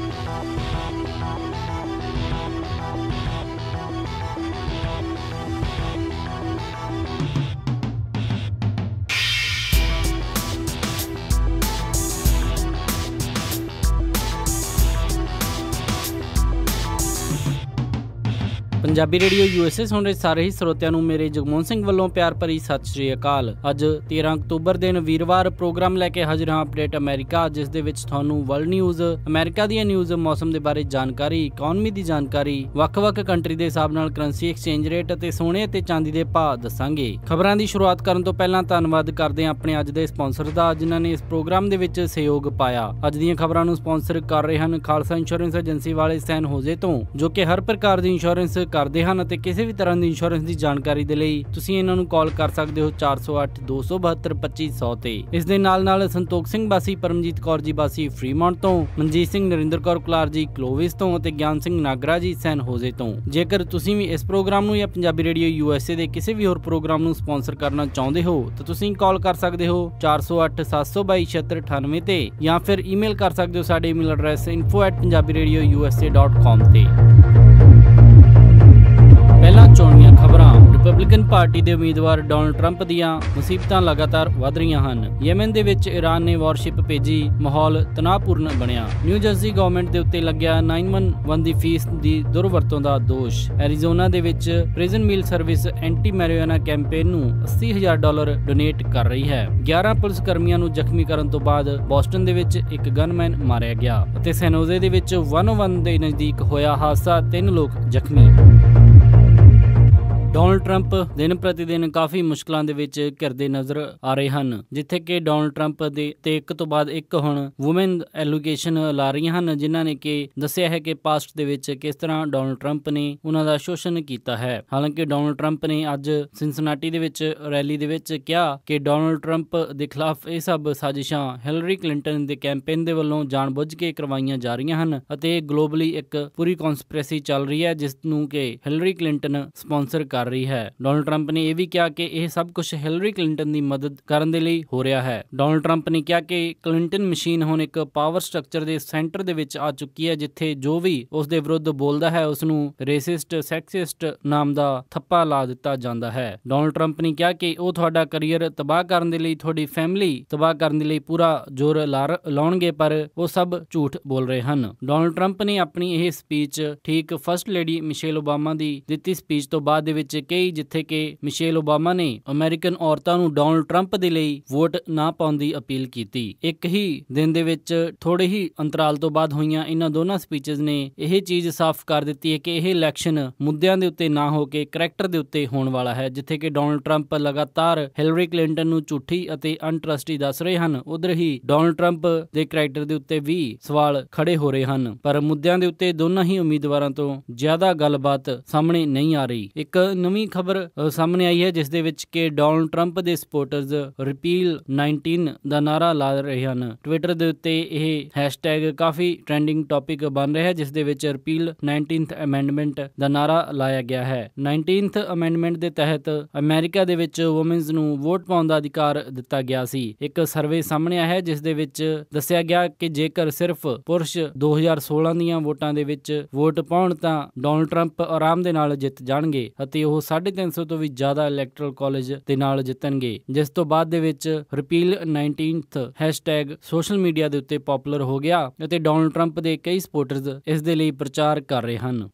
Música Punjabi radio USA ਸੁਣ ਰਹੇ ਸਾਰੇ ਹੀ ਸਰੋਤਿਆਂ ਨੂੰ ਮੇਰੇ ਜਗਮੋਹਨ ਸਿੰਘ ਵੱਲੋਂ ਪਿਆਰ ਭਰੀ ਸਤਿ ਸ਼੍ਰੀ ਅਕਾਲ ਅੱਜ 13 ਅਕਤੂਬਰ ਦਿਨ ਵੀਰਵਾਰ ਪ੍ਰੋਗਰਾਮ ਲੈ ਕੇ ਹਾਜ਼ਰ ਹਾਂ ਅਪਡੇਟ ਅਮਰੀਕਾ ਜਿਸ ਦੇ ਵਿੱਚ ਤੁਹਾਨੂੰ ਵਰਲਡ ਨਿਊਜ਼ ਅਮਰੀਕਾ ਦੀਆਂ ਨਿਊਜ਼ ਮੌਸਮ ਦੇ ਬਾਰੇ ਜਾਣਕਾਰੀ ਇਕਨੋਮੀ ਦੀ ਜਾਣਕਾਰੀ ਵੱਖ-ਵੱਖ ਕੰਟਰੀ ਦੇ ਹਿਸਾਬ ਨਾਲ ਕਰੰਸੀ ਐਕਸਚੇਂਜ ਰੇਟ ਅਤੇ ਸੋਨੇ ਅਤੇ ਚਾਂਦੀ ਦੇ ਭਾਅ ਦੱਸਾਂਗੇ ਖਬਰਾਂ ਦੀ ਸ਼ੁਰੂਆਤ ਕਰਨ ਤੋਂ ਪਹਿਲਾਂ ਧੰਨਵਾਦ ਕਰਦੇ ਹਾਂ ਆਪਣੇ ਅੱਜ ਦੇ ਸਪਾਂਸਰ ਦਾ ਜਿਨ੍ਹਾਂ ਨੇ ਇਸ ਪ੍ਰੋਗਰਾਮ ਦੇ ਵਿੱਚ ਸਹਿਯੋਗ ਪਾਇਆ ਅੱਜ ਦੀਆਂ ਖਬਰਾਂ ਨੂੰ ਸਪਾਂਸਰ ਕਰ ਰਹੇ ਹਨ ਖਾਲਸਾ ਇੰਸ਼ੋਰੈਂਸ ਏਜੰਸੀ ਵਾਲੇ ਸੈਨ ਹੋਜ਼ੇ ਤੋਂ ਜੋ ਕਿ ਹਰ ਪ੍ਰਕਾਰ ਦੀ ਇੰਸ਼ੋਰੈਂਸ ਕਰਦੇ ਹਨ ਅਤੇ ਕਿਸੇ ਵੀ ਤਰ੍ਹਾਂ ਦੀ ਇੰਸ਼ੋਰੈਂਸ ਦੀ ਜਾਣਕਾਰੀ ਦੇ ਲਈ ਤੁਸੀਂ ਇਹਨਾਂ ਨੂੰ ਕਾਲ ਕਰ ਸਕਦੇ ਹੋ 408 272 2500 ਤੇ ਇਸ ਦੇ ਨਾਲ ਨਾਲ ਸੰਤੋਖ ਸਿੰਘ ਬਾਸੀ ਪਰਮਜੀਤ ਕੌਰ ਜੀ ਬਾਸੀ ਫਰੀਮੌਂਟ ਤੋਂ ਮਨਜੀਤ ਸਿੰਘ ਨਰਿੰਦਰ ਕੌਰ ਕੁਲਾਰ ਜੀ ਕਲੋਵਿਸ ਤੋਂ ਅਤੇ ਗਿਆਨ ਸਿੰਘ ਨਾਗਰਾ ਜੀ ਸੈਨ ਹੋਜ਼ੇ ਤੋਂ ਜੇਕਰ ਤੁਸੀਂ ਵੀ ਇਸ ਪ੍ਰੋਗਰਾਮ ਨੂੰ ਜਾਂ Punjabi radio U S A ਦੇ ਕਿਸੇ ਵੀ ਹੋਰ ਪ੍ਰੋਗਰਾਮ ਨੂੰ ਸਪਾਂਸਰ ਕਰਨਾ ਚਾਹੁੰਦੇ ਹੋ ਤਾਂ ਤੁਸੀਂ ਕਾਲ ਕਰ ਸਕਦੇ ਹੋ 408 722 7698 ਤੇ ਜਾਂ ਫਿਰ ਈਮੇਲ ਕਰ ਸਕਦੇ ਹੋ ਸਾਡੇ ਈਮੇਲ ਐਡਰੈਸ info@punjabiradio.usa.com ਤੇ ਪਹਿਲਾਂ ਚੋਣੀਆਂ ਖਬਰਾਂ ਰਿਪਬਲਿਕਨ ਪਾਰਟੀ ਦੇ ਉਮੀਦਵਾਰ ਡੋਨਲਡ ਟਰੰਪ ਦੀਆਂ ਮੁਸੀਬਤਾਂ ਲਗਾਤਾਰ ਵਧ ਰਹੀਆਂ ਹਨ ਯਮਨ ਦੇ ਵਿੱਚ ਇਰਾਨ ਨੇ ਵਾਰਸ਼ਿਪ ਭੇਜੀ ਮਾਹੌਲ ਤਣਾਅਪੂਰਨ ਬਣਿਆ ਨਿਊ ਜਰਸੀ ਗਵਰਨਮੈਂਟ ਦੇ ਉੱਤੇ ਲੱਗਿਆ 911 ਦੀ ਫੀਸ ਦੀ ਦੁਰਵਰਤੋਂ ਦਾ ਦੋਸ਼ ਐਰੀਜ਼ੋਨਾ ਦੇ ਵਿੱਚ prison meal service anti marijuana campaign ਨੂੰ 80000 ਡਾਲਰ ਡੋਨੇਟ ਕਰ ਰਹੀ ਹੈ 11 ਪੁਲਿਸ ਕਰਮੀਆਂ ਨੂੰ ਜ਼ਖਮੀ ਕਰਨ ਤੋਂ ਬਾਅਦ ਬੋਸਟਨ ਦੇ ਵਿੱਚ ਇੱਕ ਗਨਮੈਨ ਮਾਰਿਆ ਗਿਆ ਅਤੇ ਸੈਨੋਜ਼ੇ ਦੇ ਵਿੱਚ 101 ਦੇ ਨਜ਼ਦੀਕ ਹੋਇਆ ਹਾਦਸਾ ਤਿੰਨ ਲੋਕ ਜ਼ਖਮੀ ਡੋਨਲਡ ਟਰੰਪ ਦਿਨ ਪ੍ਰਤੀ ਦਿਨ ਕਾਫੀ ਮੁਸ਼ਕਲਾਂ ਦੇ ਵਿੱਚ ਘਿਰਦੇ ਨਜ਼ਰ ਆ ਰਹੇ ਹਨ ਜਿੱਥੇ ਕਿ ਡੋਨਲਡ ਟਰੰਪ ਦੇ ਤੇ ਇੱਕ ਤੋਂ ਬਾਅਦ ਇੱਕ ਹੁਣ ਔਮਨ ਐਲੋਗੇਸ਼ਨ ਲਾ ਰਹੀਆਂ ਹਨ ਜਿਨ੍ਹਾਂ ਨੇ ਕਿ ਦੱਸਿਆ ਹੈ ਕਿ ਪਾਸਟ ਦੇ ਵਿੱਚ ਕਿਸ ਤਰ੍ਹਾਂ ਡੋਨਲਡ ਟਰੰਪ ਨੇ ਉਹਨਾਂ ਦਾ ਸ਼ੋਸ਼ਣ ਕੀਤਾ ਹੈ ਹਾਲਾਂਕਿ ਡੋਨਲਡ ਟਰੰਪ ਨੇ ਅੱਜ ਸਿਨਸਿਨਾਟੀ ਦੇ ਵਿੱਚ ਰੈਲੀ ਦੇ ਵਿੱਚ ਕਿਹਾ ਕਿ ਡੋਨਲਡ ਟਰੰਪ ਦੇ ਖਿਲਾਫ ਇਹ ਸਭ ਸਾਜ਼ਿਸ਼ਾਂ ਹਿਲਰੀ ਕਲਿੰਟਨ ਦੇ ਕੈਂਪੇਨ ਦੇ ਵੱਲੋਂ ਜਾਣਬੁੱਝ ਕੇ ਕਰਵਾਈਆਂ ਜਾ ਰਹੀਆਂ ਹਨ ਅਤੇ ਗਲੋਬਲੀ ਇੱਕ ਪੂਰੀ ਕਨਸਪੀਰੇਸੀ ਚੱਲ ਰਹੀ ਹੈ ਜਿਸ ਨੂੰ ਕਿ ਹਿਲਰੀ ਕਲਿੰਟਨ ਸਪਾਂਸਰ ਕਰ ਕਰ ਰਹੀ ਹੈ ਡੋਨਲਡ ਟਰੰਪ ਨੇ ਇਹ ਵੀ ਕਿਹਾ ਕਿ ਇਹ ਸਭ ਕੁਝ ਹਿਲਰੀ ਕਲਿੰਟਨ ਦੀ ਮਦਦ ਕਰਨ ਦੇ ਲਈ ਹੋ ਰਿਹਾ ਹੈ ਡੋਨਲਡ ਟਰੰਪ ਨੇ ਕਿਹਾ ਕਿ ਕਲਿੰਟਨ ਮਸ਼ੀਨ ਹੁਣ ਇੱਕ ਪਾਵਰ ਸਟਰਕਚਰ ਦੇ ਸੈਂਟਰ ਦੇ ਵਿੱਚ ਆ ਚੁੱਕੀ ਹੈ ਜਿੱਥੇ ਜੋ ਵੀ ਉਸ ਦੇ ਵਿਰੁੱਧ ਬੋਲਦਾ ਹੈ ਉਸ ਨੂੰ ਰੇਸਿਸਟ ਸੈਕਸਿਸਟ ਨਾਮ ਦਾ ਥੱਪਾ ਲਾ ਦਿੱਤਾ ਜਾਂਦਾ ਹੈ ਡੋਨਲਡ ਟਰੰਪ ਨੇ ਕਿਹਾ ਕਿ ਉਹ ਤੁਹਾਡਾ ਕੈਰੀਅਰ ਤਬਾਹ ਕਰਨ ਦੇ ਲਈ ਤੁਹਾਡੀ ਫੈਮਿਲੀ ਤਬਾਹ ਕਰਨ ਦੇ ਲਈ ਪੂਰਾ ਜ਼ੋਰ ਲਾਉਣਗੇ ਪਰ ਉਹ ਸਭ ਝੂਠ ਬੋਲ ਰਹੇ ਹਨ ਡੋਨਲਡ ਟਰੰਪ ਨੇ ਆਪਣੀ ਇਹ ਸਪੀਚ ਠੀਕ ਫਰਸਟ ਲੇਡੀ ਮਿਸ਼ੇਲ ਓਬਾਮਾ ਦੀ ਦਿੱਤੀ ਸਪੀਚ ਤੋਂ ਬਾਅਦ ਦੇ ਵਿੱਚ ਵਿੱਚ ਕਈ ਜਿੱਥੇ ਕਿ ਮਿਸ਼ੇਲ ਓਬਾਮਾ ਨੇ ਅਮਰੀਕਨ ਔਰਤਾਂ ਨੂੰ ਡੋਨਲਡ ਟਰੰਪ ਦੇ ਲਈ ਵੋਟ ਨਾ ਪਾਉਣ ਦੀ ਅਪੀਲ ਕੀਤੀ ਇੱਕ ਹੀ ਦਿਨ ਦੇ ਵਿੱਚ ਥੋੜੇ ਹੀ ਅੰਤਰਾਲ ਤੋਂ ਬਾਅਦ ਹੋਈਆਂ ਇਹਨਾਂ ਦੋਨਾਂ ਸਪੀਚਸ ਨੇ ਇਹ ਚੀਜ਼ ਸਾਫ਼ ਕਰ ਦਿੱਤੀ ਹੈ ਕਿ ਇਹ ਇਲੈਕਸ਼ਨ ਮੁੱਦਿਆਂ ਦੇ ਉੱਤੇ ਨਾ ਹੋ ਕੇ ਕੈਰੈਕਟਰ ਦੇ ਉੱਤੇ ਹੋਣ ਵਾਲਾ ਹੈ ਜਿੱਥੇ ਕਿ ਡੋਨਲਡ ਟਰੰਪ ਲਗਾਤਾਰ ਹਿਲਰੀ ਕਲਿੰਟਨ ਨੂੰ ਝੂਠੀ ਅਤੇ ਅਨਟਰਸਟੀ ਦੱਸ ਰਹੇ ਹਨ ਉਧਰ ਹੀ ਡੋਨਲਡ ਟਰੰਪ ਦੇ ਕੈਰੈਕਟਰ ਦੇ ਉੱਤੇ ਵੀ ਸਵਾਲ ਖੜੇ ਹੋ ਰਹੇ ਹਨ ਪਰ ਮੁੱਦਿਆਂ ਦੇ ਉੱਤੇ ਦੋਨਾਂ ਹੀ ਉਮੀਦਵਾਰਾਂ ਤੋਂ ਜ਼ਿਆਦਾ ਗੱਲਬਾਤ ਸਾਹਮਣੇ ਨਹੀਂ ਆ ਰਹੀ ਇੱਕ ਨਵੀਂ ਖਬਰ ਸਾਹਮਣੇ ਆਈ ਹੈ ਜਿਸ ਦੇ ਵਿੱਚ ਕਿ ਡੋਨਲਡ ਟਰੰਪ ਦੇ ਸਪੋਰਟਰਸ ਰਿਪੀਲ 19 ਦਾ ਨਾਰਾ ਲਾ ਰਹੇ ਹਨ ਟਵਿੱਟਰ ਦੇ ਉੱਤੇ ਇਹ ਹੈਸ਼ਟੈਗ ਕਾਫੀ ਟ੍ਰੈਂਡਿੰਗ ਟੌਪਿਕ ਬਣ ਰਿਹਾ ਹੈ ਜਿਸ ਦੇ ਵਿੱਚ ਰਿਪੀਲ 19th ਅਮੈਂਡਮੈਂਟ ਦਾ ਨਾਰਾ ਲਾਇਆ ਗਿਆ ਹੈ 19th ਅਮੈਂਡਮੈਂਟ ਦੇ ਤਹਿਤ ਅਮਰੀਕਾ ਦੇ ਵਿੱਚ ਔਮਨਸ ਨੂੰ ਵੋਟ ਪਾਉਣ ਦਾ ਅਧਿਕਾਰ ਦਿੱਤਾ ਗਿਆ ਸੀ ਇੱਕ ਸਰਵੇ ਸਾਹਮਣੇ ਆਇਆ ਹੈ ਜਿਸ ਦੇ ਵਿੱਚ ਦੱਸਿਆ ਗਿਆ ਕਿ ਜੇਕਰ ਸਿਰਫ ਪੁਰਸ਼ 2016 ਦੀਆਂ ਵੋਟਾਂ ਦੇ ਵਿੱਚ ਵੋਟ ਪਾਉਣ ਤਾਂ ਡੋਨਲਡ ਟਰੰਪ ਆਰਾਮ ਦੇ ਨਾਲ ਜਿੱਤ ਜਾਣਗੇ ਅਤੇ ਉਹ 350 ਤੋਂ ਵੀ ਜ਼ਿਆਦਾ ਇਲੈਕਟਰਲ ਕਾਲਜ ਦੇ ਨਾਲ ਜਿੱਤਣਗੇ ਜਿਸ ਤੋਂ ਬਾਅਦ ਦੇ ਵਿੱਚ ਰਿਪੀਲ 19th ਸੋਸ਼ਲ ਮੀਡੀਆ ਦੇ ਉੱਤੇ ਪਪੂਲਰ ਹੋ ਗਿਆ ਅਤੇ ਡੋਨਲਡ ਟਰੰਪ ਦੇ ਕਈ ਸਪੋਰਟਰਸ ਇਸ ਦੇ ਲਈ ਪ੍ਰਚਾਰ ਕਰ ਰਹੇ ਹਨ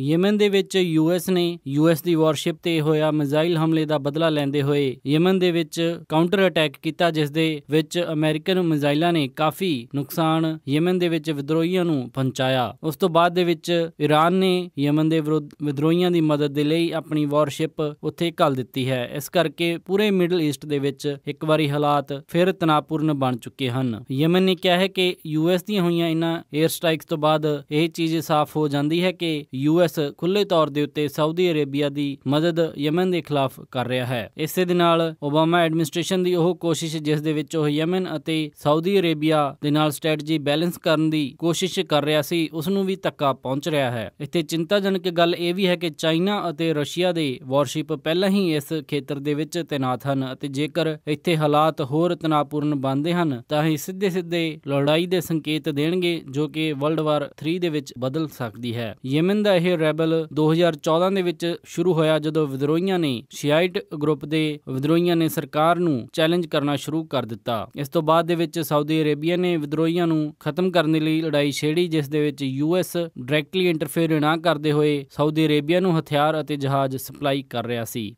ਯਮਨ ਦੇ ਵਿੱਚ ਯੂਐਸ ਨੇ ਯੂਐਸ ਦੀ ਵਾਰਸ਼ਿਪ ਤੇ ਹੋਇਆ ਮਿਜ਼ਾਈਲ ਹਮਲੇ ਦਾ ਬਦਲਾ ਲੈਂਦੇ ਹੋਏ ਯਮਨ ਦੇ ਵਿੱਚ ਕਾਊਂਟਰ ਅਟੈਕ ਕੀਤਾ ਜਿਸ ਦੇ ਵਿੱਚ ਅਮਰੀਕਨ ਮਿਜ਼ਾਈਲਾਂ ਨੇ ਕਾਫੀ ਨੁਕਸਾਨ ਯਮਨ ਦੇ ਵਿੱਚ ਵਿਦਰੋਹੀਆਂ ਨੂੰ ਪਹੁੰਚਾਇਆ ਉਸ ਤੋਂ ਬਾਅਦ ਦੇ ਵਿੱਚ ਈਰਾਨ ਨੇ ਯਮਨ ਦੇ ਵਿਰੁੱਧ ਵਿਦਰੋਹੀਆਂ ਦੀ ਮਦਦ ਦੇ ਲਈ ਆਪਣੀ ਵਾਰਸ਼ਿਪ ਉੱਥੇ ਘੱਲ ਦਿੱਤੀ ਹੈ ਇਸ ਕਰਕੇ ਪੂਰੇ ਮਿਡਲ ਈਸਟ ਦੇ ਵਿੱਚ ਇੱਕ ਵਾਰੀ ਹਾਲਾਤ ਫਿਰ ਤਣਾਅਪੂਰਨ ਬਣ ਚੁੱਕੇ ਹਨ ਯਮਨ ਨੇ ਕਿਹਾ ਹੈ ਕਿ ਯੂਐਸ ਦੀਆਂ ਹੋਈਆਂ ਇਹਨਾਂ 에ਅਰ ਸਟ੍ਰਾਈਕਸ ਤੋਂ ਬਾਅਦ ਇਹ ਚੀਜ਼ ਸਾਫ਼ ਹੋ ਜਾਂਦੀ ਹੈ ਕਿ ਯੂ ਯੂਐਸ ਖੁੱਲੇ ਤੌਰ ਦੇ ਉੱਤੇ ਸਾਊਦੀ ਅਰੇਬੀਆ ਦੀ ਮਦਦ ਯਮਨ ਦੇ ਖਿਲਾਫ ਕਰ ਰਿਹਾ ਹੈ ਇਸੇ ਦੇ ਨਾਲ ਓਬਾਮਾ ਐਡਮਿਨਿਸਟ੍ਰੇਸ਼ਨ ਦੀ ਉਹ ਕੋਸ਼ਿਸ਼ ਜਿਸ ਦੇ ਵਿੱਚ ਉਹ ਯਮਨ ਅਤੇ ਸਾਊਦੀ ਅਰੇਬੀਆ ਦੇ ਨਾਲ ਸਟ੍ਰੈਟਜੀ ਬੈਲੈਂਸ ਕਰਨ ਦੀ ਕੋਸ਼ਿਸ਼ ਕਰ ਰਿਹਾ ਸੀ ਉਸ ਨੂੰ ਵੀ ਧੱਕਾ ਪਹੁੰਚ ਰਿਹਾ ਹੈ ਇੱਥੇ ਚਿੰਤਾਜਨਕ ਗੱਲ ਇਹ ਵੀ ਹੈ ਕਿ ਚਾਈਨਾ ਅਤੇ ਰਸ਼ੀਆ ਦੇ ਵਾਰਸ਼ਿਪ ਪਹਿਲਾਂ ਹੀ ਇਸ ਖੇਤਰ ਦੇ ਵਿੱਚ ਤੈਨਾਤ ਹਨ ਅਤੇ ਜੇਕਰ ਇੱਥੇ ਹਾਲਾਤ ਹੋਰ ਤਣਾਅਪੂਰਨ ਬਣਦੇ ਹਨ ਤਾਂ ਇਹ ਸਿੱਧੇ ਸਿੱਧੇ ਲੜਾਈ ਦੇ ਸੰਕੇਤ ਦੇਣਗੇ ਜੋ ਕਿ ਵਰਲਡ ਵਾਰ 3 ਦੇ ਵਿੱਚ ਬਦਲ ਸਕਦੀ ਹੈ ਯਮਨ ਦਾ ਇਹ ਇਹ ਰੈਬਲ 2014 ਦੇ ਵਿੱਚ ਸ਼ੁਰੂ ਹੋਇਆ ਜਦੋਂ ਵਿਦਰੋਹੀਆਂ ਨੇ ਸ਼ਿਆਇਟ ਗਰੁੱਪ ਦੇ ਵਿਦਰੋਹੀਆਂ ਨੇ ਸਰਕਾਰ ਨੂੰ ਚੈਲੰਜ ਕਰਨਾ ਸ਼ੁਰੂ ਕਰ ਦਿੱਤਾ ਇਸ ਤੋਂ ਬਾਅਦ ਦੇ ਵਿੱਚ ਸਾਊਦੀ ਅਰੇਬੀਆ ਨੇ ਵਿਦਰੋਹੀਆਂ ਨੂੰ ਖਤਮ ਕਰਨ ਲਈ ਲੜਾਈ ਛੇੜੀ ਜਿਸ ਦੇ ਵਿੱਚ ਯੂਐਸ ਡਾਇਰੈਕਟਲੀ ਇੰਟਰਫੇਅਰ ਨਾ ਕਰਦੇ ਹੋਏ ਸਾਊਦੀ ਅਰੇਬੀਆ ਨੂੰ ਹਥਿਆਰ ਅਤੇ ਜਹਾਜ਼ ਸਪਲਾਈ ਕਰ ਰਿਹਾ ਸੀ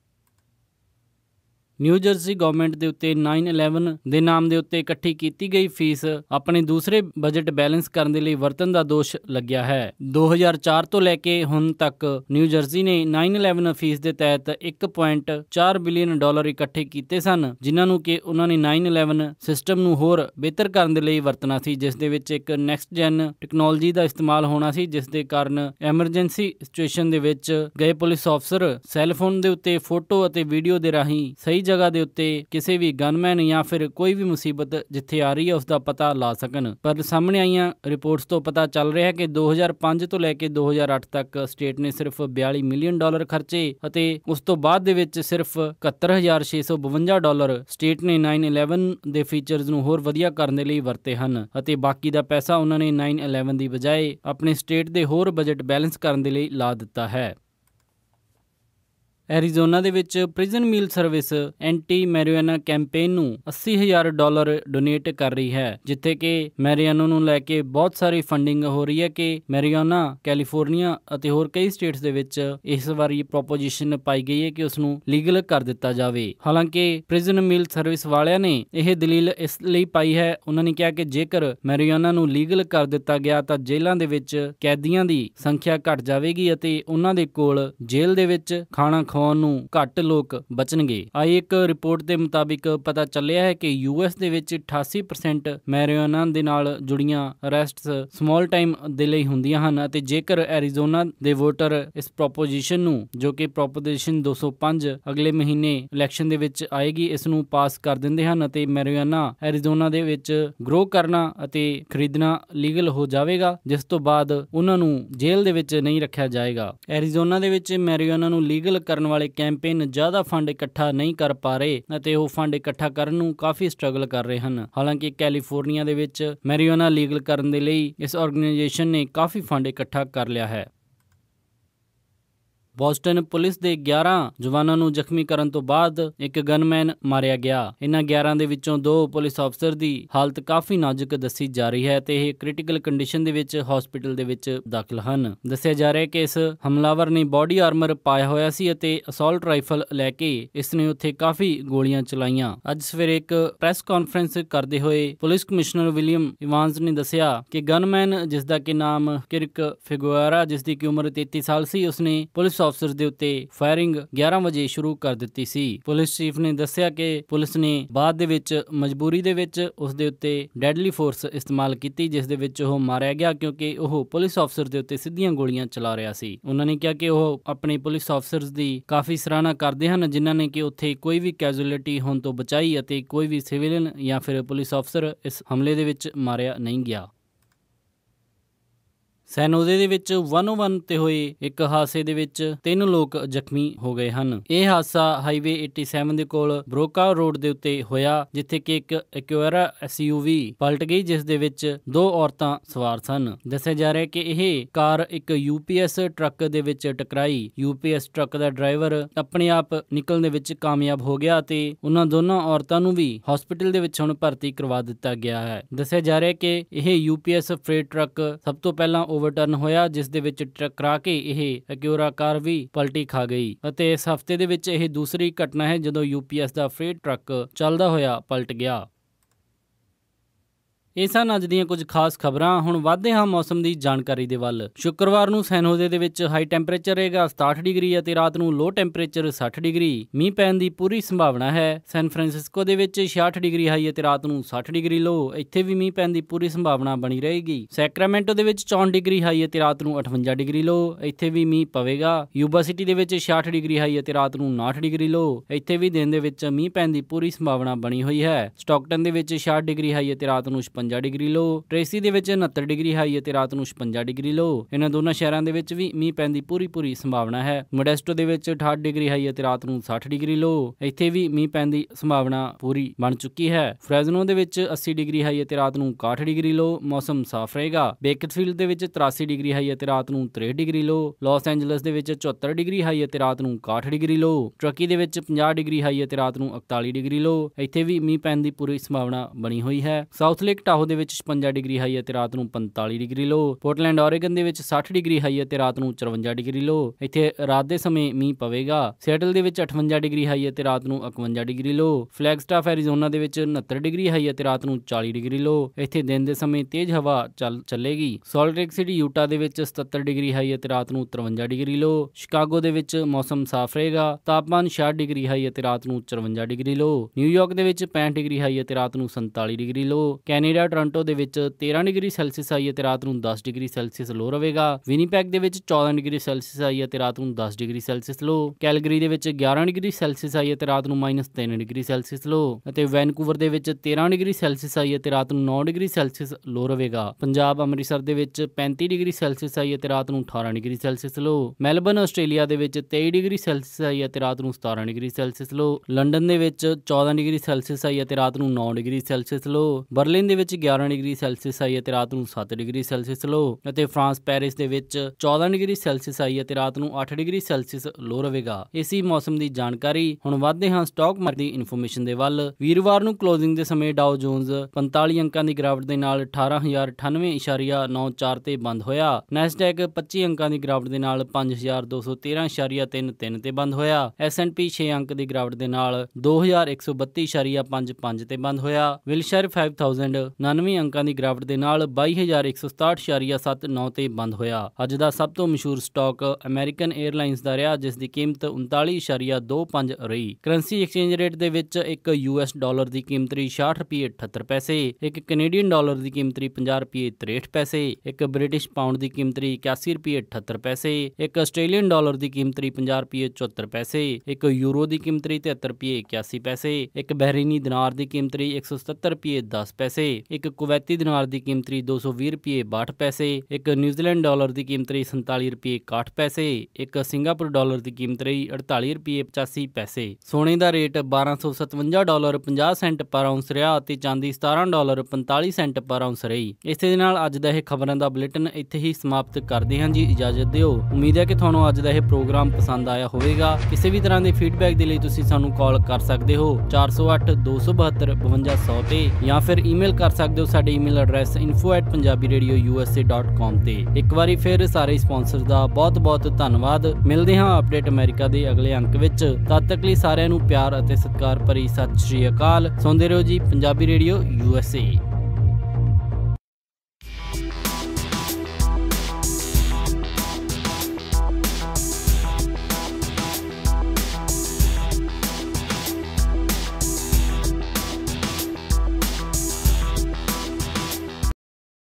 ਨਿਊ ਜਰਸੀ ਗਵਰਨਮੈਂਟ ਦੇ ਉੱਤੇ 911 ਦੇ ਨਾਮ ਦੇ ਉੱਤੇ ਇਕੱਠੀ ਕੀਤੀ ਗਈ ਫੀਸ ਆਪਣੇ ਦੂਸਰੇ ਬਜਟ ਬੈਲੈਂਸ ਕਰਨ ਦੇ ਲਈ ਵਰਤਨ ਦਾ ਦੋਸ਼ ਲੱਗਿਆ ਹੈ 2004 ਤੋਂ ਲੈ ਕੇ ਹੁਣ ਤੱਕ ਨਿਊ ਜਰਸੀ ਨੇ 911 ਫੀਸ ਦੇ ਤਹਿਤ 1.4 ਬਿਲੀਅਨ ਡਾਲਰ ਇਕੱਠੇ ਕੀਤੇ ਸਨ ਜਿਨ੍ਹਾਂ ਨੂੰ ਕਿ ਉਹਨਾਂ ਨੇ 911 ਸਿਸਟਮ ਨੂੰ ਹੋਰ ਬਿਹਤਰ ਕਰਨ ਦੇ ਲਈ ਵਰਤਣਾ ਸੀ ਜਿਸ ਦੇ ਵਿੱਚ ਇੱਕ ਨੈਕਸਟ ਜਨ ਟੈਕਨੋਲੋਜੀ ਦਾ ਇਸਤੇਮਾਲ ਹੋਣਾ ਸੀ ਜਿਸ ਦੇ ਕਾਰਨ ਐਮਰਜੈਂਸੀ ਸਿਚੁਏਸ਼ਨ ਦੇ ਵਿੱਚ ਗਏ ਪੁਲਿਸ ਅਫਸਰ ਸੈੱਲ ਫੋਨ ਦੇ ਉੱਤੇ ਫੋਟੋ ਅਤੇ ਵੀਡੀਓ ਦੇ ਰਾਹੀਂ ਸਹੀ ਜਗ੍ਹਾ ਦੇ ਉੱਤੇ ਕਿਸੇ ਵੀ ਗਨਮੈਨ ਜਾਂ ਫਿਰ ਕੋਈ ਵੀ ਮੁਸੀਬਤ ਜਿੱਥੇ ਆ ਰਹੀ ਹੈ ਉਸ ਦਾ ਪਤਾ ਲਾ ਸਕਣ ਪਰ ਸਾਹਮਣੇ ਆਈਆਂ ਰਿਪੋਰਟਸ ਤੋਂ ਪਤਾ ਚੱਲ ਰਿਹਾ ਹੈ ਕਿ 2005 ਤੋਂ ਲੈ ਕੇ 2008 ਤੱਕ ਸਟੇਟ ਨੇ ਸਿਰਫ 42 ਮਿਲੀਅਨ ਡਾਲਰ ਖਰਚੇ ਅਤੇ ਉਸ ਤੋਂ ਬਾਅਦ ਦੇ ਵਿੱਚ ਸਿਰਫ 71652 ਡਾਲਰ ਸਟੇਟ ਨੇ 911 ਦੇ ਫੀਚਰਸ ਨੂੰ ਹੋਰ ਵਧੀਆ ਕਰਨ ਦੇ ਲਈ ਵਰਤੇ ਹਨ ਅਤੇ ਬਾਕੀ ਦਾ ਪੈਸਾ ਉਹਨਾਂ ਨੇ 911 ਦੀ ਬਜਾਏ ਆਪਣੇ ਸਟੇਟ ਦੇ ਹੋਰ ਬਜਟ ਬੈਲੈਂਸ ਕਰਨ ਦੇ ਲਈ ਲਾ ਦਿੱਤਾ ਹੈ ਐਰੀਜ਼ੋਨਾ ਦੇ ਵਿੱਚ prison meal service anti marijuana campaign ਨੂੰ 80000 ਡਾਲਰ ਡੋਨੇਟ ਕਰ ਰਹੀ ਹੈ ਜਿੱਥੇ ਕਿ ਮੈਰੀਆਨੋ ਨੂੰ ਲੈ ਕੇ ਬਹੁਤ ਸਾਰੀ ਫੰਡਿੰਗ ਹੋ ਰਹੀ ਹੈ ਕਿ ਮੈਰੀਆਨਾ ਕੈਲੀਫੋਰਨੀਆ ਅਤੇ ਹੋਰ ਕਈ ਸਟੇਟਸ ਦੇ ਵਿੱਚ ਇਸ ਵਾਰੀ ਪ੍ਰੋਪੋਜੀਸ਼ਨ ਪਾਈ ਗਈ ਹੈ ਕਿ ਉਸ ਨੂੰ ਲੀਗਲ ਕਰ ਦਿੱਤਾ ਜਾਵੇ ਹਾਲਾਂਕਿ ਪ੍ਰਿਜ਼ਨ ਮੀਲ ਸਰਵਿਸ ਵਾਲਿਆਂ ਨੇ ਇਹ ਦਲੀਲ ਇਸ ਲਈ ਪਾਈ ਹੈ ਉਹਨਾਂ ਨੇ ਕਿਹਾ ਕਿ ਜੇਕਰ ਮੈਰੀਆਨਾ ਨੂੰ ਲੀਗਲ ਕਰ ਦਿੱਤਾ ਗਿਆ ਤਾਂ ਜੇਲ੍ਹਾਂ ਦੇ ਵਿੱਚ ਕੈਦੀਆਂ ਦੀ ਸੰਖਿਆ ਘਟ ਜਾਵੇਗੀ ਅਤੇ ਉਹਨਾਂ ਦੇ ਕੋਲ ਜੇਲ੍ਹ ਦੇ ਵਿੱਚ ਖਾਣਾ ਖਾਣ ਨੂੰ ਘੱਟ ਲੋਕ ਬਚਣਗੇ ਆਈ ਇੱਕ ਰਿਪੋਰਟ ਦੇ ਮੁਤਾਬਿਕ ਪਤਾ ਚੱਲਿਆ ਹੈ ਕਿ ਯੂਐਸ ਦੇ ਵਿੱਚ 88% ਮੈਰੀਆਨਾ ਦੇ ਨਾਲ ਜੁੜੀਆਂ ਅਰੈਸਟਸ ਸਮਾਲ ਟਾਈਮ ਦੇ ਲਈ ਹੁੰਦੀਆਂ ਹਨ ਅਤੇ ਜੇਕਰ ਐਰੀਜ਼ੋਨਾ ਦੇ ਵੋਟਰ ਇਸ ਪ੍ਰੋਪੋਜੀਸ਼ਨ ਨੂੰ ਜੋ ਕਿ ਪ੍ਰੋਪੋਜੀਸ਼ਨ 205 ਅਗਲੇ ਮਹੀਨੇ ਇਲੈਕਸ਼ਨ ਦੇ ਵਿੱਚ ਆਏਗੀ ਇਸ ਨੂੰ ਪਾਸ ਕਰ ਦਿੰਦੇ ਹਨ ਅਤੇ ਮੈਰੀਆਨਾ ਐਰੀਜ਼ੋਨਾ ਦੇ ਵਿੱਚ ਗਰੋ ਕਰਨਾ ਅਤੇ ਖਰੀਦਣਾ ਲੀਗਲ ਹੋ ਜਾਵੇਗਾ ਜਿਸ ਤੋਂ ਬਾਅਦ ਉਹਨਾਂ ਨੂੰ ਜੇਲ੍ਹ ਦੇ ਵਿੱਚ ਨਹੀਂ ਰੱਖਿਆ ਜਾਏਗਾ ਐਰੀਜ਼ੋਨਾ ਦੇ ਵਿੱਚ ਮੈਰੀਆਨਾ ਨੂੰ ਲੀਗਲ ਕਰਨ ਕਰਨ ਵਾਲੇ ਕੈਂਪੇਨ ਜ਼ਿਆਦਾ ਫੰਡ ਇਕੱਠਾ ਨਹੀਂ ਕਰ ਪਾ ਰਹੇ ਅਤੇ ਉਹ ਫੰਡ ਇਕੱਠਾ ਕਰਨ ਨੂੰ ਕਾਫੀ ਸਟਰਗਲ ਕਰ ਰਹੇ ਹਨ ਹਾਲਾਂਕਿ ਕੈਲੀਫੋਰਨੀਆ ਦੇ ਵਿੱਚ ਮੈਰੀਜੁਆਨਾ ਲੀਗਲ ਕਰਨ ਦੇ ਲਈ ਇਸ ਆਰਗੇਨਾਈਜੇਸ਼ਨ ਨੇ ਕਾਫੀ ਫੰਡ ਇਕੱਠਾ ਕਰ ਲਿਆ ਹੈ ਬੋਸਟਨ ਪੁਲਿਸ ਦੇ 11 ਜਵਾਨਾਂ ਨੂੰ ਜ਼ਖਮੀ ਕਰਨ ਤੋਂ ਬਾਅਦ ਇੱਕ ਗਨਮੈਨ ਮਾਰਿਆ ਗਿਆ ਇਹਨਾਂ 11 ਦੇ ਵਿੱਚੋਂ ਦੋ ਪੁਲਿਸ ਅਫਸਰ ਦੀ ਹਾਲਤ ਕਾਫੀ ਨਾਜ਼ੁਕ ਦੱਸੀ ਜਾ ਰਹੀ ਹੈ ਤੇ ਇਹ ਕ੍ਰਿਟੀਕਲ ਕੰਡੀਸ਼ਨ ਦੇ ਵਿੱਚ ਹਸਪੀਟਲ ਦੇ ਵਿੱਚ ਦਾਖਲ ਹਨ ਦੱਸਿਆ ਜਾ ਰਿਹਾ ਹੈ ਕਿ ਇਸ ਹਮਲਾਵਰ ਨੇ ਬਾਡੀ ਆਰਮਰ ਪਾਇਆ ਹੋਇਆ ਸੀ ਅਤੇ ਅਸੌਲਟ ਰਾਈਫਲ ਲੈ ਕੇ ਇਸ ਨੇ ਉੱਥੇ ਕਾਫੀ ਗੋਲੀਆਂ ਚਲਾਈਆਂ ਅੱਜ ਸਵੇਰੇ ਇੱਕ ਪ੍ਰੈਸ ਕਾਨਫਰੰਸ ਕਰਦੇ ਹੋਏ ਪੁਲਿਸ ਕਮਿਸ਼ਨਰ ਵਿਲੀਅਮ ਇਵਾਂਸ ਨੇ ਦੱਸਿਆ ਕਿ ਗਨਮੈਨ ਜਿਸ ਦਾ ਕਿ ਨਾਮ ਕਿਰਕ ਫਿਗੁਆਰਾ ਜਿਸ ਦੀ ਉਮਰ 33 ਸਾਲ ਸੀ ਉਸ ਨੇ ਪੁਲਿਸ ਆਫਸਰ ਦੇ ਉੱਤੇ ਫਾਇਰਿੰਗ 11 ਵਜੇ ਸ਼ੁਰੂ ਕਰ ਦਿੱਤੀ ਸੀ ਪੁਲਿਸ ਚੀਫ ਨੇ ਦੱਸਿਆ ਕਿ ਪੁਲਿਸ ਨੇ ਬਾਅਦ ਦੇ ਵਿੱਚ ਮਜਬੂਰੀ ਦੇ ਵਿੱਚ ਉਸ ਦੇ ਉੱਤੇ ਡੈਡਲੀ ਫੋਰਸ ਇਸਤੇਮਾਲ ਕੀਤੀ ਜਿਸ ਦੇ ਵਿੱਚ ਉਹ ਮਾਰਿਆ ਗਿਆ ਕਿਉਂਕਿ ਉਹ ਪੁਲਿਸ ਆਫਸਰ ਦੇ ਉੱਤੇ ਸਿੱਧੀਆਂ ਗੋਲੀਆਂ ਚਲਾ ਰਿਹਾ ਸੀ ਉਹਨਾਂ ਨੇ ਕਿਹਾ ਕਿ ਉਹ ਆਪਣੇ ਪੁਲਿਸ ਆਫਸਰਸ ਦੀ ਕਾਫੀ ਸਰਾਹਨਾ ਕਰਦੇ ਹਨ ਜਿਨ੍ਹਾਂ ਨੇ ਕਿ ਉੱਥੇ ਕੋਈ ਵੀ ਕੈਜੂਅਲਿਟੀ ਹੋਣ ਤੋਂ ਬਚਾਈ ਅਤੇ ਕੋਈ ਵੀ ਸਿਵਿਲਿਅਨ ਜਾਂ ਫਿਰ ਪੁਲਿਸ ਆਫਸਰ ਇਸ ਹਮਲੇ ਦੇ ਵਿੱਚ ਮਾਰਿਆ ਨਹੀਂ ਗਿਆ ਸੈਨੋਜ਼ੇ ਦੇ ਵਿੱਚ 101 ਤੇ ਹੋਏ ਇੱਕ ਹਾਦਸੇ ਦੇ ਵਿੱਚ ਤਿੰਨ ਲੋਕ ਜ਼ਖਮੀ ਹੋ ਗਏ ਹਨ ਇਹ ਹਾਦਸਾ ਹਾਈਵੇ 87 ਦੇ ਕੋਲ ਬਰੋਕਾ ਰੋਡ ਦੇ ਉੱਤੇ ਹੋਇਆ ਜਿੱਥੇ ਕਿ ਇੱਕ ਐਕਿਊਰਾ ਐਸਯੂਵੀ ਪਲਟ ਗਈ ਜਿਸ ਦੇ ਵਿੱਚ ਦੋ ਔਰਤਾਂ ਸਵਾਰ ਸਨ ਦੱਸਿਆ ਜਾ ਰਿਹਾ ਹੈ ਕਿ ਇਹ ਕਾਰ ਇੱਕ ਯੂਪੀਐਸ ਟਰੱਕ ਦੇ ਵਿੱਚ ਟਕਰਾਈ ਯੂਪੀਐਸ ਟਰੱਕ ਦਾ ਡਰਾਈਵਰ ਆਪਣੇ ਆਪ ਨਿਕਲਣ ਦੇ ਵਿੱਚ ਕਾਮਯਾਬ ਹੋ ਗਿਆ ਤੇ ਉਹਨਾਂ ਦੋਨਾਂ ਔਰਤਾਂ ਨੂੰ ਵੀ ਹਸਪੀਟਲ ਦੇ ਵਿੱਚ ਹੁਣ ਭਰਤੀ ਕਰਵਾ ਦਿੱਤਾ ਗਿਆ ਹੈ ਦੱਸਿਆ ਜਾ ਰਿਹਾ ਹੈ ਕਿ ਇਹ ਯੂਪੀਐਸ ਫਰੇਟ ਟਰੱਕ ਸਭ ਤੋਂ ਪਹਿਲਾਂ ਓਵਰਟਰਨ ਹੋਇਆ ਜਿਸ ਦੇ ਵਿੱਚ ਟਕਰਾ ਕੇ ਇਹ ਅਕਿਊਰਾ ਕਾਰ ਵੀ ਪਲਟੀ ਖਾ ਗਈ ਅਤੇ ਇਸ ਹਫਤੇ ਦੇ ਵਿੱਚ ਇਹ ਦੂਸਰੀ ਘਟਨਾ ਹੈ ਜਦੋਂ ਯੂਪੀਐਸ ਦਾ ਫਰੇਟ ਟਰੱਕ ਚੱਲਦਾ ਹੋਇਆ ਪਲਟ ਗਿਆ ਇਹ ਸਨ ਅੱਜ ਦੀਆਂ ਕੁਝ ਖਾਸ ਖਬਰਾਂ ਹੁਣ ਵਾਧੇ ਹਾਂ ਮੌਸਮ ਦੀ ਜਾਣਕਾਰੀ ਦੇ ਵੱਲ ਸ਼ੁੱਕਰਵਾਰ ਨੂੰ ਸੈਨਹੋਜ਼ੇ ਦੇ ਵਿੱਚ ਹਾਈ ਟੈਂਪਰੇਚਰ ਰਹੇਗਾ 67 ਡਿਗਰੀ ਅਤੇ ਰਾਤ ਨੂੰ ਲੋ ਟੈਂਪਰੇਚਰ 60 ਡਿਗਰੀ ਮੀਂਹ ਪੈਣ ਦੀ ਪੂਰੀ ਸੰਭਾਵਨਾ ਹੈ ਸੈਨ ਫ੍ਰਾਂਸਿਸਕੋ ਦੇ ਵਿੱਚ 66 ਡਿਗਰੀ ਹਾਈ ਅਤੇ ਰਾਤ ਨੂੰ 60 ਡਿਗਰੀ ਲੋ ਇੱਥੇ ਵੀ ਮੀਂਹ ਪੈਣ ਦੀ ਪੂਰੀ ਸੰਭਾਵਨਾ ਬਣੀ ਰਹੇਗੀ ਸੈਕਰਾਮੈਂਟੋ ਦੇ ਵਿੱਚ 64 ਡਿਗਰੀ ਹਾਈ ਅਤੇ ਰਾਤ ਨੂੰ 58 ਡਿਗਰੀ ਲੋ ਇੱਥੇ ਵੀ ਮੀਂਹ ਪਵੇਗਾ ਯੂਬਾ ਸਿਟੀ ਦੇ ਵਿੱਚ 66 ਡਿਗਰੀ ਹਾਈ ਅਤੇ ਰਾਤ ਨੂੰ 59 ਡਿਗਰੀ ਲੋ ਇੱਥੇ ਵੀ ਦਿਨ ਦੇ ਵਿੱਚ ਮੀਂਹ ਪੈਣ ਦੀ ਪੂਰੀ ਸੰਭਾਵਨਾ ਬਣੀ ਹੋਈ ਹੈ ਸਟਾਕਟਨ ਦੇ ਵਿੱਚ 66 ਡਿਗਰੀ ਹਾਈ ਅਤੇ ਰਾਤ ਨੂੰ 56 ਡਿਗਰੀ ਲੋ ਟ੍ਰੇਸੀ ਦੇ ਵਿੱਚ 69 ਡਿਗਰੀ ਹਾਈ ਅਤੇ ਰਾਤ ਨੂੰ 56 ਡਿਗਰੀ ਲੋ ਇਹਨਾਂ ਦੋਨਾਂ ਸ਼ਹਿਰਾਂ ਦੇ ਵਿੱਚ ਵੀ ਮੀਂਹ ਪੈਣ ਦੀ ਪੂਰੀ ਪੂਰੀ ਸੰਭਾਵਨਾ ਹੈ ਮੋਡੈਸਟੋ ਦੇ ਵਿੱਚ 68 ਡਿਗਰੀ ਹਾਈ ਅਤੇ ਰਾਤ ਨੂੰ 60 ਡਿਗਰੀ ਲੋ ਇੱਥੇ ਵੀ ਮੀਂਹ ਪੈਣ ਦੀ ਸੰਭਾਵਨਾ ਪੂਰੀ ਬਣ ਚੁੱਕੀ ਹੈ ਫ੍ਰੈਜ਼ਨੋ ਦੇ ਵਿੱਚ 80 ਡਿਗਰੀ ਹਾਈ ਅਤੇ ਰਾਤ ਨੂੰ 61 ਡਿਗਰੀ ਲੋ ਮੌਸਮ ਸਾਫ਼ ਰਹੇਗਾ ਬੇਕਟਫੀਲਡ ਦੇ ਵਿੱਚ 83 ਡਿਗਰੀ ਹਾਈ ਅਤੇ ਰਾਤ ਨੂੰ 63 ਡਿਗਰੀ ਲੋ ਲਾਸ ਐਂਜਲਸ ਦੇ ਵਿੱਚ 74 ਡਿਗਰੀ ਹਾਈ ਅਤੇ ਰਾਤ ਨੂੰ 61 ਡਿਗਰੀ ਲੋ ਟਰਕੀ ਦੇ ਵਿੱਚ 50 ਡਿਗਰੀ ਹਾਈ ਅਤੇ ਰਾਤ ਨੂੰ 41 ਡਿਗਰੀ ਲੋ ਇੱਥੇ ਵੀ ਮੀਂਹ ਪੈਣ ਦੀ ਪੂਰੀ ਸੰਭਾਵਨਾ ਬਣੀ ਹੋਈ ਹੈ ਸਾਊਥ ਲੇਕ ਆਇਦਾਹੋ ਦੇ ਵਿੱਚ 56 ਡਿਗਰੀ ਹਾਈ ਅਤੇ ਰਾਤ ਨੂੰ 45 ਡਿਗਰੀ ਲੋ ਪੋਰਟਲੈਂਡ ਓਰੇਗਨ ਦੇ ਵਿੱਚ 60 ਡਿਗਰੀ ਹਾਈ ਅਤੇ ਰਾਤ ਨੂੰ 54 ਡਿਗਰੀ ਲੋ ਇੱਥੇ ਰਾਤ ਦੇ ਸਮੇਂ ਮੀਂਹ ਪਵੇਗਾ ਸੈਟਲ ਦੇ ਵਿੱਚ 58 ਡਿਗਰੀ ਹਾਈ ਅਤੇ ਰਾਤ ਨੂੰ 51 ਡਿਗਰੀ ਲੋ ਫਲੈਗਸਟਾਫ ਐਰੀਜ਼ੋਨਾ ਦੇ ਵਿੱਚ 69 ਡਿਗਰੀ ਹਾਈ ਅਤੇ ਰਾਤ ਨੂੰ 40 ਡਿਗਰੀ ਲੋ ਇੱਥੇ ਦਿਨ ਦੇ ਸਮੇਂ ਤੇਜ਼ ਹਵਾ ਚੱਲੇਗੀ ਸੋਲਟ ਲੇਕ ਸਿਟੀ ਯੂਟਾ ਦੇ ਵਿੱਚ 77 ਡਿਗਰੀ ਹਾਈ ਅਤੇ ਰਾਤ ਨੂੰ 53 ਡਿਗਰੀ ਲੋ ਸ਼ਿਕਾਗੋ ਦੇ ਵਿੱਚ ਮੌਸਮ ਸਾਫ਼ ਰਹੇਗਾ ਤਾਪਮਾਨ 60 ਡਿਗਰੀ ਹਾਈ ਅਤੇ ਰਾਤ ਨੂੰ 54 ਡਿਗਰੀ ਲੋ ਨਿਊਯਾਰਕ ਦੇ ਵਿੱਚ 65 ਡਿਗਰੀ ਹਾਈ ਅਤੇ ਰਾਤ ਨੂੰ 47 ਡਿਗਰੀ ਲੋ ਕੈਨੇਡਾ ਜਿਹੜਾ ਟੋਰਾਂਟੋ ਦੇ ਵਿੱਚ 13 ਡਿਗਰੀ ਸੈਲਸੀਅਸ ਆਈ ਹੈ ਤੇ ਰਾਤ ਨੂੰ 10 ਡਿਗਰੀ ਸੈਲਸੀਅਸ ਲੋ ਰਹੇਗਾ ਵਿਨੀਪੈਗ ਦੇ ਵਿੱਚ 14 ਡਿਗਰੀ ਸੈਲਸੀਅਸ ਆਈ ਹੈ ਤੇ ਰਾਤ ਨੂੰ 10 ਡਿਗਰੀ ਸੈਲਸੀਅਸ ਲੋ ਕੈਲਗਰੀ ਦੇ ਵਿੱਚ 11 ਡਿਗਰੀ ਸੈਲਸੀਅਸ ਆਈ ਹੈ ਤੇ ਰਾਤ ਨੂੰ -3 ਡਿਗਰੀ ਸੈਲਸੀਅਸ ਲੋ ਅਤੇ ਵੈਨਕੂਵਰ ਦੇ ਵਿੱਚ 13 ਡਿਗਰੀ ਸੈਲਸੀਅਸ ਆਈ ਹੈ ਤੇ ਰਾਤ ਨੂੰ 9 ਡਿਗਰੀ ਸੈਲਸੀਅਸ ਲੋ ਰਹੇਗਾ ਪੰਜਾਬ ਅੰਮ੍ਰਿਤਸਰ ਦੇ ਵਿੱਚ 35 ਡਿਗਰੀ ਸੈਲਸੀਅਸ ਆਈ ਹੈ ਤੇ ਰਾਤ ਨੂੰ 18 degree Celsius low Melbourne Australia ਦੇ ਵਿੱਚ 23 ਡਿਗਰੀ ਸੈਲਸੀਅਸ ਆਈ ਹੈ ਤੇ ਰਾਤ ਨੂੰ 17 ਡਿਗਰੀ ਸੈਲਸੀਅਸ ਲੋ ਲੰਡਨ ਦੇ ਵਿੱਚ 14 ਡਿਗਰੀ ਸੈਲਸੀਅਸ ਆਈ ਹੈ ਤੇ ਰਾਤ ਨੂੰ 9 ਡਿਗਰੀ ਸੈਲਸੀਅਸ ਲੋ ਬਰਲਿਨ ਦੇ ਵਿੱਚ 11 ਡਿਗਰੀ ਸੈਲਸੀਅਸ ਆਈ ਅਤੇ ਰਾਤ ਨੂੰ 7 ਡਿਗਰੀ ਸੈਲਸੀਅਸ ਲੋ ਅਤੇ ਫਰਾਂਸ ਪੈਰਿਸ ਦੇ ਵਿੱਚ 14 ਡਿਗਰੀ ਸੈਲਸੀਅਸ ਆਈ ਅਤੇ ਰਾਤ ਨੂੰ 8 ਡਿਗਰੀ ਸੈਲਸੀਅਸ ਲੋ ਰਹੇਗਾ ਇਸੇ ਮੌਸਮ ਦੀ ਜਾਣਕਾਰੀ ਹੁਣ ਵਧਦੇ ਹਾਂ ਸਟਾਕ ਮਾਰਕੀਟ ਦੀ ਇਨਫੋਰਮੇਸ਼ਨ ਦੇ ਵੱਲ ਵੀਰਵਾਰ ਨੂੰ ਕਲੋਜ਼ਿੰਗ ਦੇ ਸਮੇਂ ਡਾਓ ਜੋਨਸ 45 ਅੰਕਾਂ ਦੀ ਗਿਰਾਵਟ ਦੇ ਨਾਲ 18098.94 ਤੇ ਬੰਦ ਹੋਇਆ ਨੈਸਡੈਕ 25 ਅੰਕਾਂ ਦੀ ਗਿਰਾਵਟ ਦੇ ਨਾਲ 5213.33 ਤੇ ਬੰਦ ਹੋਇਆ S&P 6 ਅੰਕ ਦੀ ਗਿਰਾਵਟ ਦੇ ਨਾਲ 2132.55 ਤੇ ਬੰਦ ਹੋਇਆ ਵਿਲਸ਼ਰ 5000 99 ਅੰਕਾਂ ਦੀ ਗਿਰਾਵਟ ਦੇ ਨਾਲ 22167.79 ਤੇ ਬੰਦ ਹੋਇਆ ਅੱਜ ਦਾ ਸਭ ਤੋਂ ਮਸ਼ਹੂਰ ਸਟਾਕ ਅਮਰੀਕਨ 에ਅਰਲਾਈਨਸ ਦਾ ਰਿਹਾ ਜਿਸ ਦੀ ਕੀਮਤ 39.25 ਰਹੀ ਕਰੰਸੀ ਐਕਸਚੇਂਜ ਰੇਟ ਦੇ ਵਿੱਚ ਇੱਕ ਯੂਐਸ ਡਾਲਰ ਦੀ ਕੀਮਤ ਰਹੀ 66 ਰੁਪਏ 78 ਪੈਸੇ ਇੱਕ ਕੈਨੇਡੀਅਨ ਡਾਲਰ ਦੀ ਕੀਮਤ ਰਹੀ 50 ਰੁਪਏ 63 ਪੈਸੇ ਇੱਕ ਬ੍ਰਿਟਿਸ਼ ਪਾਉਂਡ ਦੀ ਕੀਮਤ 81 ਰੁਪਏ 78 ਪੈਸੇ ਇੱਕ ਆਸਟ੍ਰੇਲੀਅਨ ਡਾਲਰ ਦੀ ਕੀਮਤ 50 ਰੁਪਏ 74 ਪੈਸੇ ਇੱਕ ਯੂਰੋ ਦੀ ਕੀਮਤ 73 ਰੁਪਏ 81 ਪੈਸੇ ਇੱਕ ਬਹਿਰੀਨੀ ਦਿਨਾਰ ਦੀ ਕੀਮਤ ਰਹੀ 177 ਰੁਪਏ 10 ਪੈਸੇ ਇੱਕ ਕੁਵੈਤੀ ਦਿਨਾਰ ਦੀ ਕੀਮਤ 220 ਰੁਪਏ 62 ਪੈਸੇ ਇੱਕ ਨਿਊਜ਼ੀਲੈਂਡ ਡਾਲਰ ਦੀ ਕੀਮਤ ਰਹੀ 47 ਰੁਪਏ 61 ਪੈਸੇ ਇੱਕ ਸਿੰਗਾਪੁਰ ਡਾਲਰ ਦੀ ਕੀਮਤ ਰਹੀ 48 ਰੁਪਏ 85 ਪੈਸੇ ਸੋਨੇ ਦਾ ਰੇਟ 1257 ਡਾਲਰ 50 ਸੈਂਟ ਪਰ ਆਉਂਸ ਰਿਹਾ ਅਤੇ ਚਾਂਦੀ 17 ਡਾਲਰ 45 ਸੈਂਟ ਪਰ ਆਉਂਸ ਰਹੀ ਇਸੇ ਦੇ ਨਾਲ ਅੱਜ ਦਾ ਇਹ ਖਬਰਾਂ ਦਾ ਬੁਲੇਟਿਨ ਇੱਥੇ ਹੀ ਸਮਾਪਤ ਕਰਦੇ ਹਾਂ ਜੀ ਇਜਾਜ਼ਤ ਦਿਓ ਉਮੀਦ ਹੈ ਕਿ ਤੁਹਾਨੂੰ ਅੱਜ ਦਾ ਇਹ ਪ੍ਰੋਗਰਾਮ ਪਸੰਦ ਆਇਆ ਹੋਵੇਗਾ ਕਿਸੇ ਵੀ ਤਰ੍ਹਾਂ ਦੇ ਫੀਡਬੈਕ ਦੇ ਲਈ ਤੁਸੀਂ ਸਾਨੂੰ ਕਾਲ ਕਰ ਸਕਦੇ ਹੋ 408 272 5200 ਤੇ ਜਾਂ ਫਿਰ ਈਮੇਲ ਕਰ ਸਕਦੇ ਹੋ ਸਾਡੇ ਈਮੇਲ ਐਡਰੈਸ info@punjabiradio.usa.com ਤੇ ਇੱਕ ਵਾਰੀ ਫਿਰ ਸਾਰੇ ਸਪਾਂਸਰ ਦਾ ਬਹੁਤ-ਬਹੁਤ ਧੰਨਵਾਦ ਮਿਲਦੇ ਹਾਂ ਅਪਡੇਟ ਅਮਰੀਕਾ ਦੇ ਅਗਲੇ ਅੰਕ ਵਿੱਚ ਤਦ ਤੱਕ ਲਈ ਸਾਰਿਆਂ ਨੂੰ ਪਿਆਰ ਅਤੇ ਸਤਿਕਾਰ ਭਰੀ ਸਤਿ ਸ਼੍ਰੀ ਅਕਾਲ ਸੁਣਦੇ ਰਹੋ ਜੀ ਪੰਜਾਬੀ ਰੇਡੀਓ ਯੂਐਸਏ